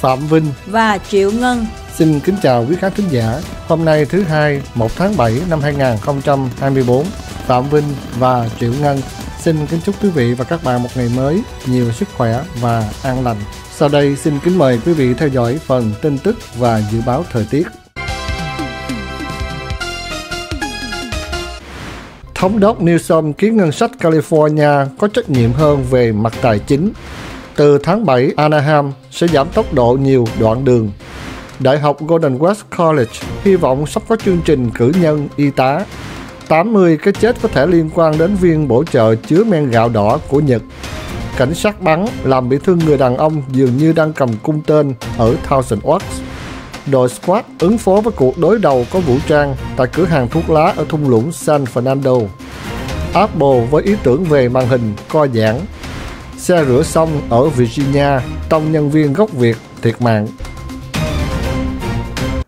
Phạm Vinh và Triệu Ngân. Xin kính chào quý khán thính giả. Hôm nay thứ hai, 1 tháng 7 năm 2024, Phạm Vinh và Triệu Ngân xin kính chúc quý vị và các bạn một ngày mới nhiều sức khỏe và an lành. Sau đây xin kính mời quý vị theo dõi phần tin tức và dự báo thời tiết. Thống đốc Newsom kiến ngân sách California có trách nhiệm hơn về mặt tài chính từ tháng 7, Anaheim sẽ giảm tốc độ nhiều đoạn đường. Đại học Golden West College hy vọng sắp có chương trình cử nhân y tá. 80 cái chết có thể liên quan đến viên bổ trợ chứa men gạo đỏ của Nhật. Cảnh sát bắn làm bị thương người đàn ông dường như đang cầm cung tên ở Thousand Oaks. Đội SWAT ứng phó với cuộc đối đầu có vũ trang tại cửa hàng thuốc lá ở thung lũng San Fernando. Apple với ý tưởng về màn hình co giãn Xe rửa xong ở Virginia tông nhân viên gốc Việt thiệt mạng.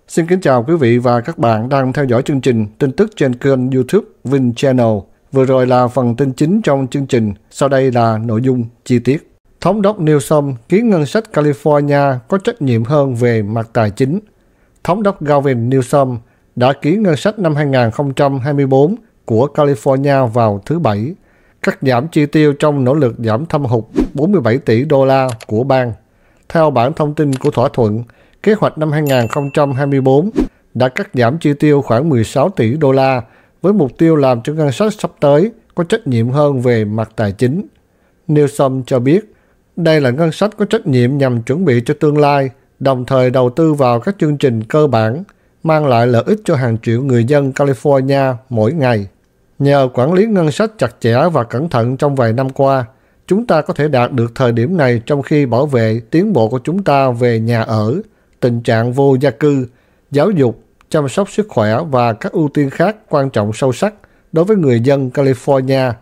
Xin kính chào quý vị và các bạn đang theo dõi chương trình tin tức trên kênh YouTube Vin Channel. Vừa rồi là phần tin chính trong chương trình, sau đây là nội dung chi tiết. Thống đốc Newsom ký ngân sách California có trách nhiệm hơn về mặt tài chính. Thống đốc Gavin Newsom đã ký ngân sách năm 2024 của California vào thứ Bảy cắt giảm chi tiêu trong nỗ lực giảm thâm hụt 47 tỷ đô la của bang. Theo bản thông tin của thỏa thuận, kế hoạch năm 2024 đã cắt giảm chi tiêu khoảng 16 tỷ đô la với mục tiêu làm cho ngân sách sắp tới có trách nhiệm hơn về mặt tài chính. Newsom cho biết, đây là ngân sách có trách nhiệm nhằm chuẩn bị cho tương lai, đồng thời đầu tư vào các chương trình cơ bản, mang lại lợi ích cho hàng triệu người dân California mỗi ngày. Nhờ quản lý ngân sách chặt chẽ và cẩn thận trong vài năm qua, chúng ta có thể đạt được thời điểm này trong khi bảo vệ tiến bộ của chúng ta về nhà ở, tình trạng vô gia cư, giáo dục, chăm sóc sức khỏe và các ưu tiên khác quan trọng sâu sắc đối với người dân California.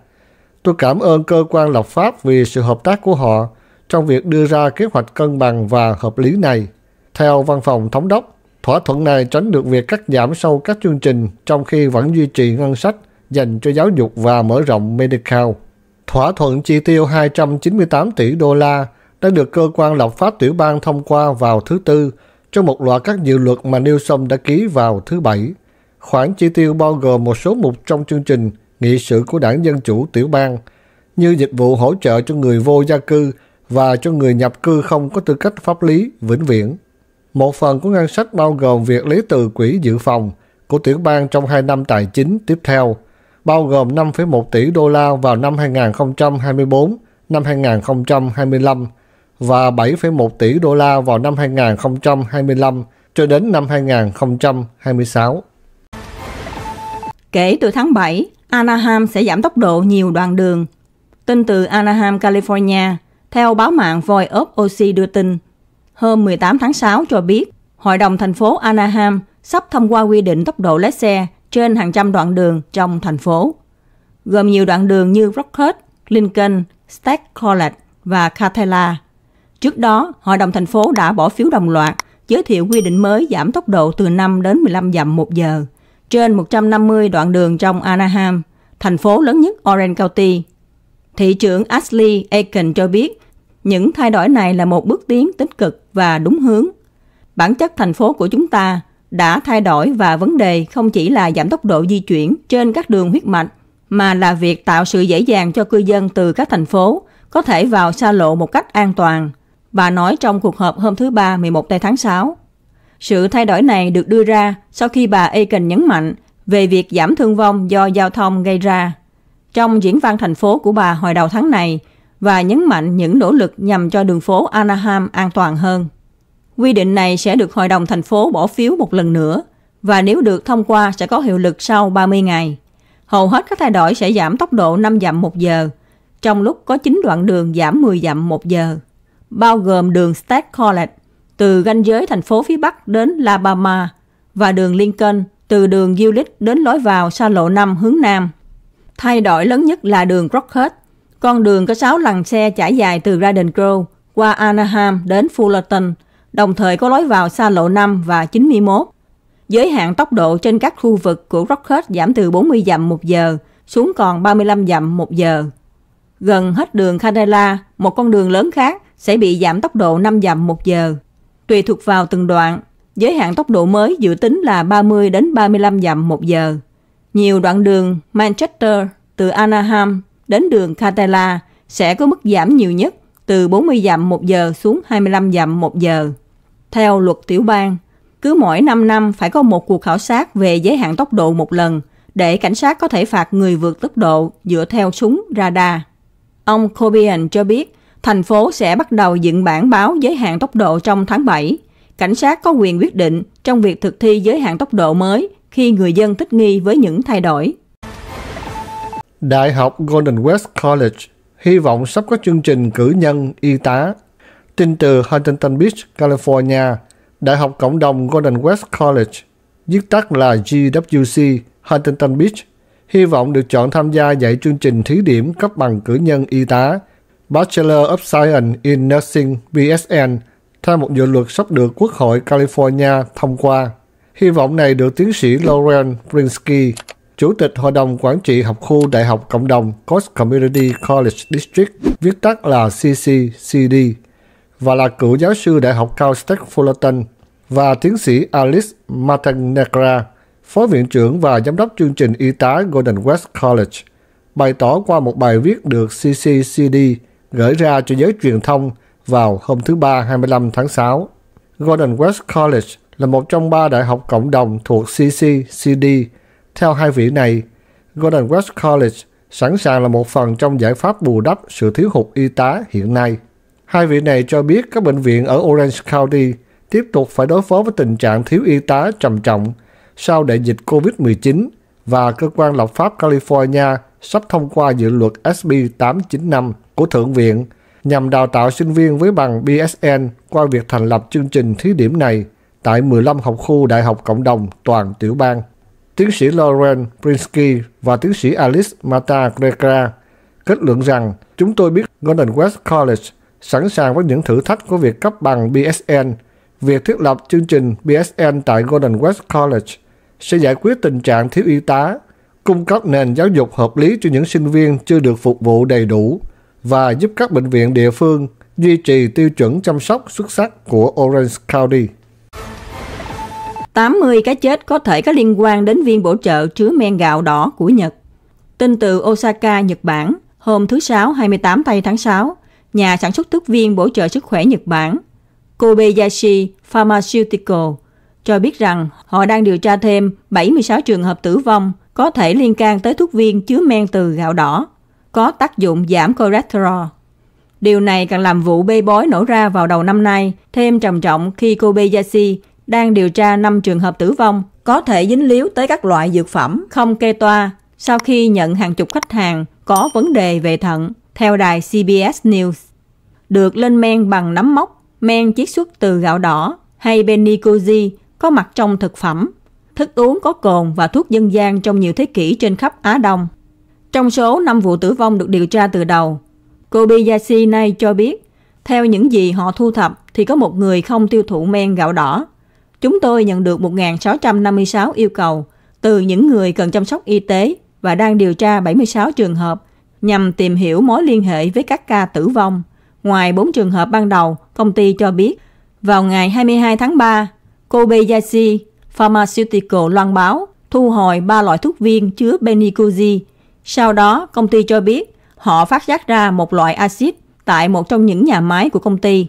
Tôi cảm ơn cơ quan lập pháp vì sự hợp tác của họ trong việc đưa ra kế hoạch cân bằng và hợp lý này. Theo văn phòng thống đốc, thỏa thuận này tránh được việc cắt giảm sâu các chương trình trong khi vẫn duy trì ngân sách dành cho giáo dục và mở rộng Medical. Thỏa thuận chi tiêu 298 tỷ đô la đã được cơ quan lập pháp tiểu bang thông qua vào thứ Tư trong một loạt các dự luật mà Newsom đã ký vào thứ Bảy. Khoản chi tiêu bao gồm một số mục trong chương trình nghị sự của đảng Dân Chủ tiểu bang, như dịch vụ hỗ trợ cho người vô gia cư và cho người nhập cư không có tư cách pháp lý vĩnh viễn. Một phần của ngân sách bao gồm việc lấy từ quỹ dự phòng của tiểu bang trong hai năm tài chính tiếp theo – bao gồm 5,1 tỷ đô la vào năm 2024, năm 2025 và 7,1 tỷ đô la vào năm 2025 cho đến năm 2026. Kể từ tháng 7, Anaheim sẽ giảm tốc độ nhiều đoạn đường. Tin từ Anaheim, California, theo báo mạng Voi of OC đưa tin, hôm 18 tháng 6 cho biết, Hội đồng thành phố Anaheim sắp thông qua quy định tốc độ lái xe trên hàng trăm đoạn đường trong thành phố, gồm nhiều đoạn đường như Rockhead, Lincoln, Stack College và Catella. Trước đó, Hội đồng thành phố đã bỏ phiếu đồng loạt giới thiệu quy định mới giảm tốc độ từ 5 đến 15 dặm một giờ trên 150 đoạn đường trong Anaheim, thành phố lớn nhất Orange County. Thị trưởng Ashley Aiken cho biết, những thay đổi này là một bước tiến tích cực và đúng hướng. Bản chất thành phố của chúng ta đã thay đổi và vấn đề không chỉ là giảm tốc độ di chuyển trên các đường huyết mạch mà là việc tạo sự dễ dàng cho cư dân từ các thành phố có thể vào xa lộ một cách an toàn. Bà nói trong cuộc họp hôm thứ Ba 11 tây tháng 6. Sự thay đổi này được đưa ra sau khi bà Aiken nhấn mạnh về việc giảm thương vong do giao thông gây ra. Trong diễn văn thành phố của bà hồi đầu tháng này, và nhấn mạnh những nỗ lực nhằm cho đường phố Anaheim an toàn hơn. Quy định này sẽ được Hội đồng thành phố bỏ phiếu một lần nữa và nếu được thông qua sẽ có hiệu lực sau 30 ngày. Hầu hết các thay đổi sẽ giảm tốc độ 5 dặm một giờ, trong lúc có 9 đoạn đường giảm 10 dặm một giờ, bao gồm đường State College từ ranh giới thành phố phía Bắc đến Alabama và đường Lincoln từ đường Ulick đến lối vào xa lộ 5 hướng Nam. Thay đổi lớn nhất là đường Rockhead, con đường có 6 lằn xe trải dài từ Garden Grove qua Anaheim đến Fullerton – đồng thời có lối vào xa lộ 5 và 91. Giới hạn tốc độ trên các khu vực của Rocket giảm từ 40 dặm một giờ xuống còn 35 dặm một giờ. Gần hết đường Canela, một con đường lớn khác sẽ bị giảm tốc độ 5 dặm một giờ. Tùy thuộc vào từng đoạn, giới hạn tốc độ mới dự tính là 30 đến 35 dặm một giờ. Nhiều đoạn đường Manchester từ Anaheim đến đường Catala sẽ có mức giảm nhiều nhất từ 40 dặm 1 giờ xuống 25 dặm 1 giờ. Theo luật tiểu bang, cứ mỗi 5 năm phải có một cuộc khảo sát về giới hạn tốc độ một lần để cảnh sát có thể phạt người vượt tốc độ dựa theo súng radar. Ông Cobian cho biết thành phố sẽ bắt đầu dựng bản báo giới hạn tốc độ trong tháng 7. Cảnh sát có quyền quyết định trong việc thực thi giới hạn tốc độ mới khi người dân thích nghi với những thay đổi. Đại học Golden West College hy vọng sắp có chương trình cử nhân y tá. Tin từ Huntington Beach, California, Đại học Cộng đồng Golden West College, viết tắt là GWC Huntington Beach, hy vọng được chọn tham gia dạy chương trình thí điểm cấp bằng cử nhân y tá Bachelor of Science in Nursing BSN theo một dự luật sắp được Quốc hội California thông qua. Hy vọng này được tiến sĩ Lauren Brinsky Chủ tịch Hội đồng Quản trị học khu Đại học Cộng đồng Coast Community College District, viết tắt là CCCD, và là cựu giáo sư Đại học Cal State Fullerton và tiến sĩ Alice Matanegra, Phó Viện trưởng và Giám đốc chương trình y tá Golden West College, bày tỏ qua một bài viết được CCCD gửi ra cho giới truyền thông vào hôm thứ Ba 25 tháng 6. Golden West College là một trong ba đại học cộng đồng thuộc CCCD theo hai vị này, Golden West College sẵn sàng là một phần trong giải pháp bù đắp sự thiếu hụt y tá hiện nay. Hai vị này cho biết các bệnh viện ở Orange County tiếp tục phải đối phó với tình trạng thiếu y tá trầm trọng sau đại dịch COVID-19 và cơ quan lập pháp California sắp thông qua dự luật SB 895 của Thượng viện nhằm đào tạo sinh viên với bằng BSN qua việc thành lập chương trình thí điểm này tại 15 học khu đại học cộng đồng toàn tiểu bang. Tiến sĩ Lauren Prinsky và tiến sĩ Alice Mata Greca kết luận rằng chúng tôi biết Golden West College sẵn sàng với những thử thách của việc cấp bằng BSN. Việc thiết lập chương trình BSN tại Golden West College sẽ giải quyết tình trạng thiếu y tá, cung cấp nền giáo dục hợp lý cho những sinh viên chưa được phục vụ đầy đủ và giúp các bệnh viện địa phương duy trì tiêu chuẩn chăm sóc xuất sắc của Orange County. 80 cái chết có thể có liên quan đến viên bổ trợ chứa men gạo đỏ của Nhật. Tin từ Osaka, Nhật Bản, hôm thứ Sáu 28 tây tháng 6, nhà sản xuất thuốc viên bổ trợ sức khỏe Nhật Bản, Kobayashi Pharmaceutical, cho biết rằng họ đang điều tra thêm 76 trường hợp tử vong có thể liên can tới thuốc viên chứa men từ gạo đỏ, có tác dụng giảm cholesterol. Điều này càng làm vụ bê bối nổ ra vào đầu năm nay thêm trầm trọng khi Kobayashi đang điều tra 5 trường hợp tử vong có thể dính líu tới các loại dược phẩm không kê toa sau khi nhận hàng chục khách hàng có vấn đề về thận, theo đài CBS News. Được lên men bằng nấm mốc, men chiết xuất từ gạo đỏ hay benicozi có mặt trong thực phẩm, thức uống có cồn và thuốc dân gian trong nhiều thế kỷ trên khắp Á Đông. Trong số 5 vụ tử vong được điều tra từ đầu, Kobayashi Nay cho biết, theo những gì họ thu thập thì có một người không tiêu thụ men gạo đỏ Chúng tôi nhận được 1.656 yêu cầu từ những người cần chăm sóc y tế và đang điều tra 76 trường hợp nhằm tìm hiểu mối liên hệ với các ca tử vong. Ngoài 4 trường hợp ban đầu, công ty cho biết vào ngày 22 tháng 3, Kobayashi Pharmaceutical loan báo thu hồi 3 loại thuốc viên chứa Benicuzi. Sau đó, công ty cho biết họ phát giác ra một loại axit tại một trong những nhà máy của công ty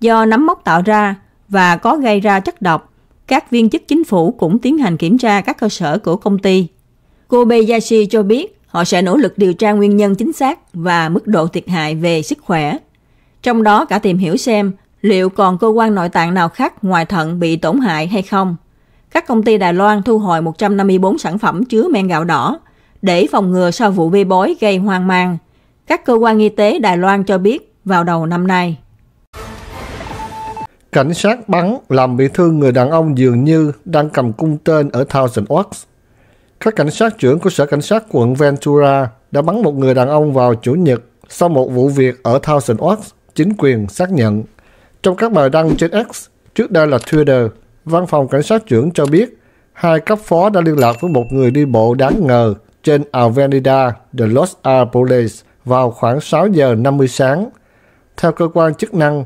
do nấm mốc tạo ra và có gây ra chất độc. Các viên chức chính phủ cũng tiến hành kiểm tra các cơ sở của công ty. Kobayashi cho biết họ sẽ nỗ lực điều tra nguyên nhân chính xác và mức độ thiệt hại về sức khỏe. Trong đó cả tìm hiểu xem liệu còn cơ quan nội tạng nào khác ngoài thận bị tổn hại hay không. Các công ty Đài Loan thu hồi 154 sản phẩm chứa men gạo đỏ để phòng ngừa sau vụ bê bối gây hoang mang. Các cơ quan y tế Đài Loan cho biết vào đầu năm nay. Cảnh sát bắn làm bị thương người đàn ông dường như đang cầm cung tên ở Thousand Oaks. Các cảnh sát trưởng của sở cảnh sát quận Ventura đã bắn một người đàn ông vào Chủ nhật sau một vụ việc ở Thousand Oaks, chính quyền xác nhận. Trong các bài đăng trên X, trước đây là Twitter, văn phòng cảnh sát trưởng cho biết hai cấp phó đã liên lạc với một người đi bộ đáng ngờ trên Avenida de Los Arboles vào khoảng 6 giờ 50 sáng. Theo cơ quan chức năng,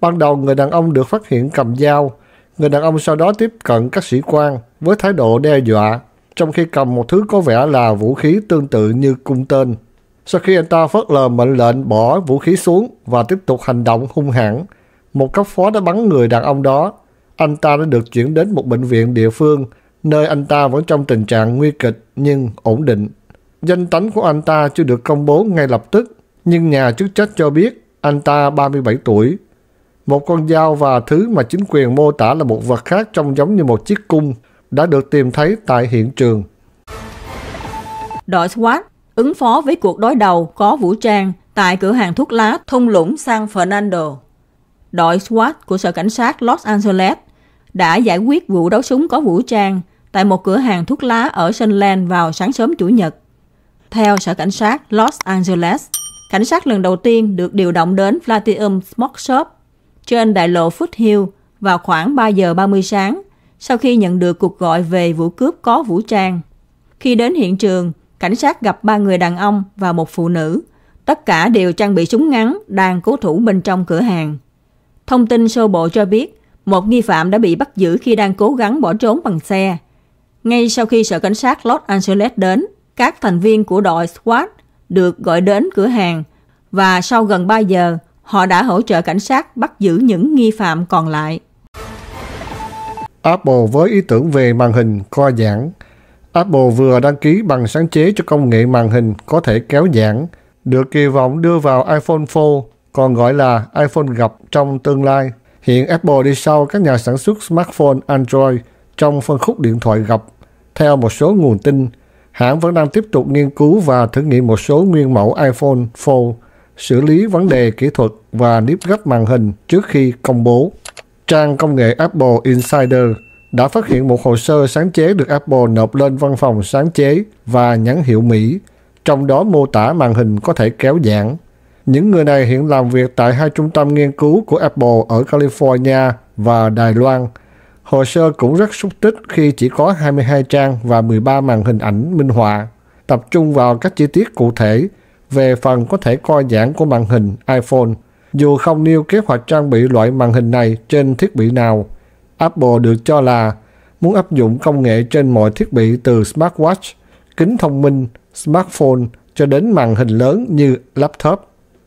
Ban đầu người đàn ông được phát hiện cầm dao. Người đàn ông sau đó tiếp cận các sĩ quan với thái độ đe dọa, trong khi cầm một thứ có vẻ là vũ khí tương tự như cung tên. Sau khi anh ta phớt lờ mệnh lệnh bỏ vũ khí xuống và tiếp tục hành động hung hãn, một cấp phó đã bắn người đàn ông đó. Anh ta đã được chuyển đến một bệnh viện địa phương, nơi anh ta vẫn trong tình trạng nguy kịch nhưng ổn định. Danh tánh của anh ta chưa được công bố ngay lập tức, nhưng nhà chức trách cho biết anh ta 37 tuổi, một con dao và thứ mà chính quyền mô tả là một vật khác trông giống như một chiếc cung đã được tìm thấy tại hiện trường. Đội SWAT ứng phó với cuộc đối đầu có vũ trang tại cửa hàng thuốc lá thung lũng San Fernando. Đội SWAT của Sở Cảnh sát Los Angeles đã giải quyết vụ đấu súng có vũ trang tại một cửa hàng thuốc lá ở Sunland vào sáng sớm Chủ nhật. Theo Sở Cảnh sát Los Angeles, cảnh sát lần đầu tiên được điều động đến Platinum Smoke Shop trên đại lộ Foothill vào khoảng 3 giờ 30 sáng sau khi nhận được cuộc gọi về vụ cướp có vũ trang. Khi đến hiện trường, cảnh sát gặp ba người đàn ông và một phụ nữ. Tất cả đều trang bị súng ngắn đang cố thủ bên trong cửa hàng. Thông tin sơ bộ cho biết, một nghi phạm đã bị bắt giữ khi đang cố gắng bỏ trốn bằng xe. Ngay sau khi sở cảnh sát Los Angeles đến, các thành viên của đội SWAT được gọi đến cửa hàng và sau gần 3 giờ, Họ đã hỗ trợ cảnh sát bắt giữ những nghi phạm còn lại. Apple với ý tưởng về màn hình co giãn. Apple vừa đăng ký bằng sáng chế cho công nghệ màn hình có thể kéo giãn, được kỳ vọng đưa vào iPhone 4, còn gọi là iPhone gập trong tương lai. Hiện Apple đi sau các nhà sản xuất smartphone Android trong phân khúc điện thoại gập. Theo một số nguồn tin, hãng vẫn đang tiếp tục nghiên cứu và thử nghiệm một số nguyên mẫu iPhone 4 xử lý vấn đề kỹ thuật và nếp gấp màn hình trước khi công bố. Trang công nghệ Apple Insider đã phát hiện một hồ sơ sáng chế được Apple nộp lên văn phòng sáng chế và nhãn hiệu Mỹ, trong đó mô tả màn hình có thể kéo giãn. Những người này hiện làm việc tại hai trung tâm nghiên cứu của Apple ở California và Đài Loan. Hồ sơ cũng rất xúc tích khi chỉ có 22 trang và 13 màn hình ảnh minh họa, tập trung vào các chi tiết cụ thể về phần có thể coi giãn của màn hình iPhone, dù không nêu kế hoạch trang bị loại màn hình này trên thiết bị nào. Apple được cho là muốn áp dụng công nghệ trên mọi thiết bị từ smartwatch, kính thông minh, smartphone cho đến màn hình lớn như laptop.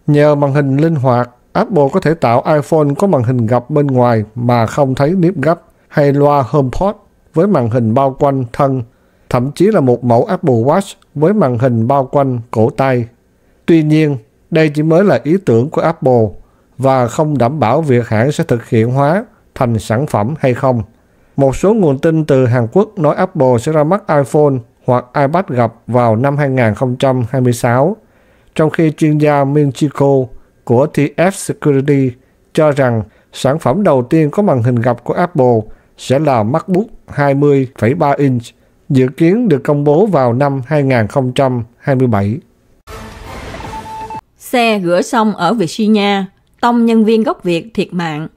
Nhờ màn hình linh hoạt, Apple có thể tạo iPhone có màn hình gập bên ngoài mà không thấy nếp gấp hay loa HomePod với màn hình bao quanh thân, thậm chí là một mẫu Apple Watch với màn hình bao quanh cổ tay. Tuy nhiên, đây chỉ mới là ý tưởng của Apple và không đảm bảo việc hãng sẽ thực hiện hóa thành sản phẩm hay không. Một số nguồn tin từ Hàn Quốc nói Apple sẽ ra mắt iPhone hoặc iPad gặp vào năm 2026, trong khi chuyên gia Min Minchiko của TF Security cho rằng sản phẩm đầu tiên có màn hình gập của Apple sẽ là MacBook 20,3 inch, dự kiến được công bố vào năm 2027. Xe rửa xong ở Virginia, tông nhân viên gốc Việt thiệt mạng.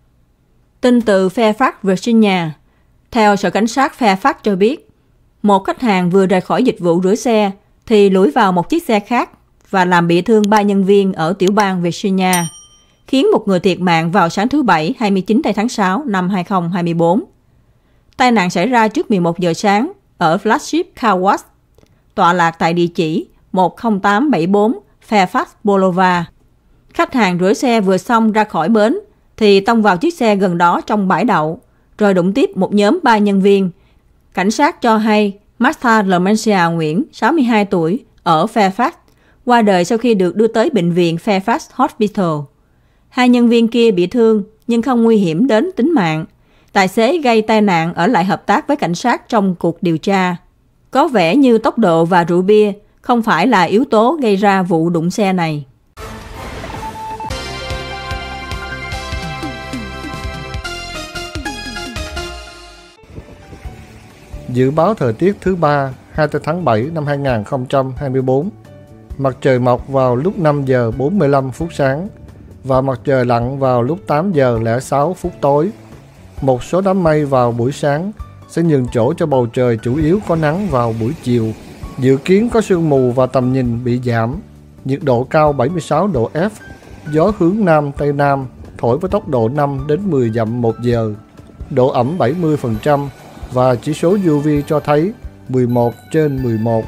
Tin từ Fairfax, Virginia. Theo Sở Cảnh sát Fairfax cho biết, một khách hàng vừa rời khỏi dịch vụ rửa xe thì lủi vào một chiếc xe khác và làm bị thương ba nhân viên ở tiểu bang Virginia, khiến một người thiệt mạng vào sáng thứ Bảy 29 tháng 6 năm 2024. Tai nạn xảy ra trước 11 giờ sáng ở Flagship Car Wash, tọa lạc tại địa chỉ 10874 Fairfax Boulevard. Khách hàng rửa xe vừa xong ra khỏi bến thì tông vào chiếc xe gần đó trong bãi đậu, rồi đụng tiếp một nhóm ba nhân viên. Cảnh sát cho hay Martha Lemencia Nguyễn, 62 tuổi, ở Fairfax, qua đời sau khi được đưa tới bệnh viện Fairfax Hospital. Hai nhân viên kia bị thương nhưng không nguy hiểm đến tính mạng. Tài xế gây tai nạn ở lại hợp tác với cảnh sát trong cuộc điều tra. Có vẻ như tốc độ và rượu bia không phải là yếu tố gây ra vụ đụng xe này. Dự báo thời tiết thứ ba 20 tháng 7 năm 2024 Mặt trời mọc vào lúc 5 giờ 45 phút sáng và mặt trời lặn vào lúc 8 giờ 06 phút tối. Một số đám mây vào buổi sáng sẽ nhường chỗ cho bầu trời chủ yếu có nắng vào buổi chiều Dự kiến có sương mù và tầm nhìn bị giảm, nhiệt độ cao 76 độ F, gió hướng Nam Tây Nam thổi với tốc độ 5 đến 10 dặm một giờ, độ ẩm 70% và chỉ số UV cho thấy 11 trên 11.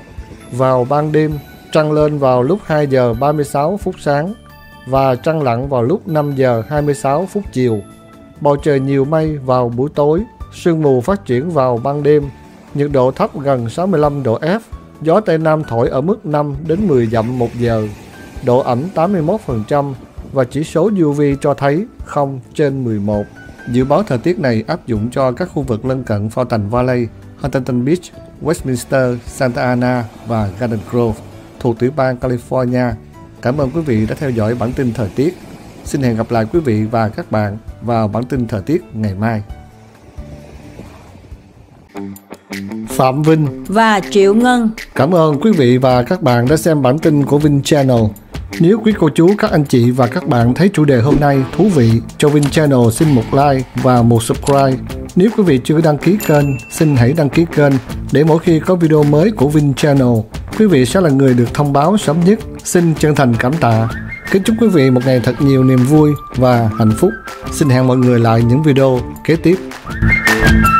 Vào ban đêm, trăng lên vào lúc 2 giờ 36 phút sáng và trăng lặn vào lúc 5 giờ 26 phút chiều. Bầu trời nhiều mây vào buổi tối, sương mù phát triển vào ban đêm, nhiệt độ thấp gần 65 độ F Gió Tây Nam thổi ở mức 5 đến 10 dặm một giờ, độ ẩm 81% và chỉ số UV cho thấy 0 trên 11. Dự báo thời tiết này áp dụng cho các khu vực lân cận Fountain Valley, Huntington Beach, Westminster, Santa Ana và Garden Grove thuộc tiểu bang California. Cảm ơn quý vị đã theo dõi bản tin thời tiết. Xin hẹn gặp lại quý vị và các bạn vào bản tin thời tiết ngày mai. Phạm Vinh và Triệu Ngân. Cảm ơn quý vị và các bạn đã xem bản tin của Vinh Channel. Nếu quý cô chú, các anh chị và các bạn thấy chủ đề hôm nay thú vị, cho Vinh Channel xin một like và một subscribe. Nếu quý vị chưa đăng ký kênh, xin hãy đăng ký kênh để mỗi khi có video mới của Vinh Channel, quý vị sẽ là người được thông báo sớm nhất. Xin chân thành cảm tạ. Kính chúc quý vị một ngày thật nhiều niềm vui và hạnh phúc. Xin hẹn mọi người lại những video kế tiếp. Thank you